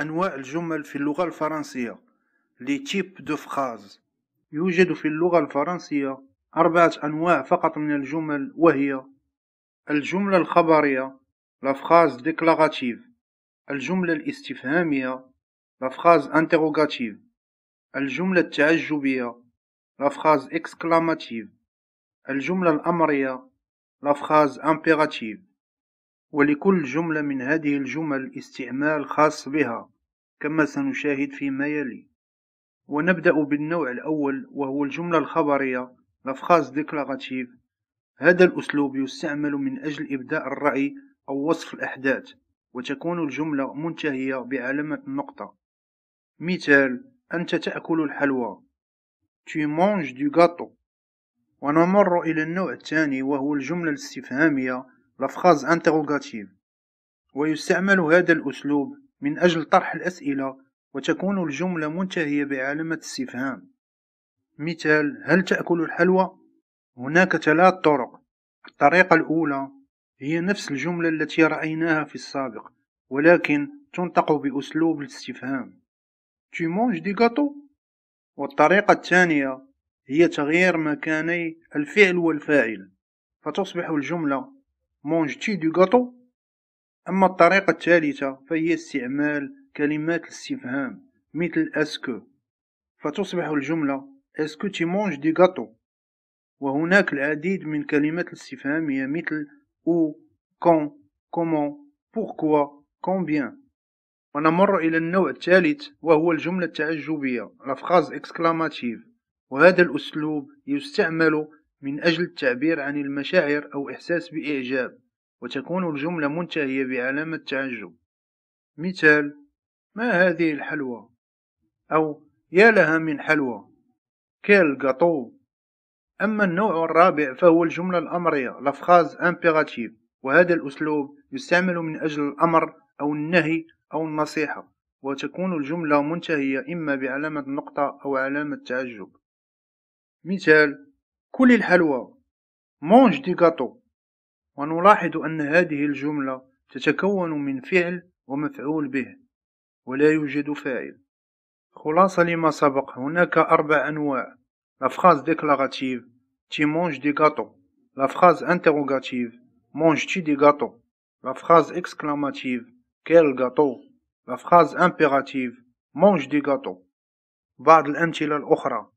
أنواع الجمل في اللغة الفرنسية لي تيب دو فراز يوجد في اللغة الفرنسية أربعة أنواع فقط من الجمل وهي الجملة الخبرية لا فراز ديكلاراتيف الجملة الاستفهامية لا فراز انتروغاتيف الجملة التعجبية لا فراز اكسكلاماتيف الجملة الأمرية لا فراز امبيراتيف ولكل جملة من هذه الجمل استعمال خاص بها كما سنشاهد فيما يلي ونبدأ بالنوع الأول وهو الجملة الخبرية لفخاص ديكلاراتيف هذا الأسلوب يستعمل من أجل إبداء الرأي أو وصف الأحداث وتكون الجملة منتهية بعلامة النقطة مثال أنت تأكل الحلوى tu manges du gâteau ونمر إلى النوع الثاني وهو الجملة الاستفهامية لفخاز انتروغاتيف ويستعمل هذا الأسلوب من أجل طرح الأسئلة وتكون الجملة منتهية بعلامة استفهام مثال هل تأكل الحلوى؟ هناك ثلاث طرق الطريقة الأولى هي نفس الجملة التي رأيناها في السابق ولكن تنطق بأسلوب الاستفهام Tu manges du gâteau؟ والطريقة الثانية هي تغيير مكاني الفعل والفاعل فتصبح الجملة مونجتي دو غاتو أما الطريقة الثالثة فهي استعمال كلمات الاستفهام مثل اسكو فتصبح الجملة اسكو تي مونج دي غاتو وهناك العديد من كلمات الاستفهام هي مثل أو كون كومون بوركوا كومبيان ونمر إلى النوع الثالث وهو الجملة التعجبية لافخاز اكسكلاماتيف وهذا الأسلوب يستعمل من أجل التعبير عن المشاعر أو إحساس بإعجاب وتكون الجملة منتهية بعلامة تعجب مثال ما هذه الحلوى أو يا لها من حلوى كيل غاطو أما النوع الرابع فهو الجملة الأمرية لفخاز امبيراتيف وهذا الأسلوب يستعمل من أجل الأمر أو النهي أو النصيحة وتكون الجملة منتهية إما بعلامة نقطة أو علامة تعجب مثال كل الحلوى مونج دي غاتو ونلاحظ أن هذه الجملة تتكون من فعل ومفعول به ولا يوجد فاعل خلاصة لما سبق هناك أربع أنواع لفخاز ديكلاغاتيف ديكلاراتيف تي مونج دي غاتو لفخاز انتروغاتيف مونج تي دي غاتو لفخاز اكسكلاماتيف كيل غاتو لفخاز امبيراتيف مونج دي غاتو بعض الأمثلة الأخرى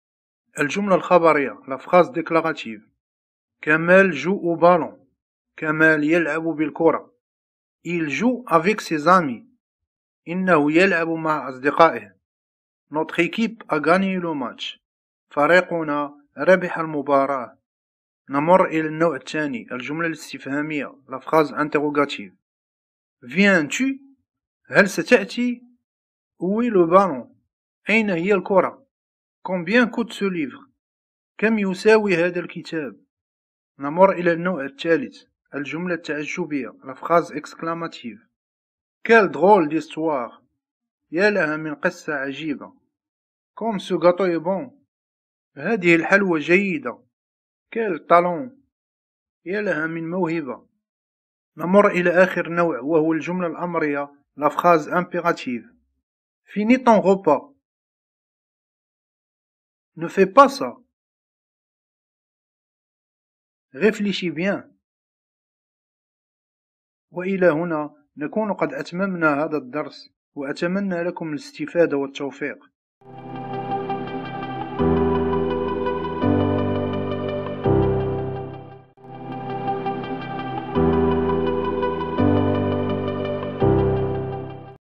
الجملة الخبرية لافخاز ديكلاراتيف كمال جو او بالون كمال يلعب بالكرة il joue avec ses amis إنه يلعب مع أصدقائه notre équipe a gagné le match فريقنا ربح المباراة نمر إلى النوع الثاني الجملة الاستفهامية لافخاز انتروغاتيف viens tu هل ستأتي اوي لو le ballon أين هي الكرة كومبيان كوت سو ليفغ كم يساوي هذا الكتاب نمر الى النوع الثالث الجمله التعجبيه لافخاز اكسكلاماتيف كال درول ديستوار يا لها من قصه عجيبه كوم سو غاتو بون هذه الحلوى جيده كال طالون يا لها من موهبه نمر الى اخر نوع وهو الجمله الامريه لافخاز امبيراتيف فيني طون غوبا Ne fais pas ça. réfléchis bien. وإلى هنا نكون قد أتممنا هذا الدرس وأتمنى لكم الاستفادة والتوفيق.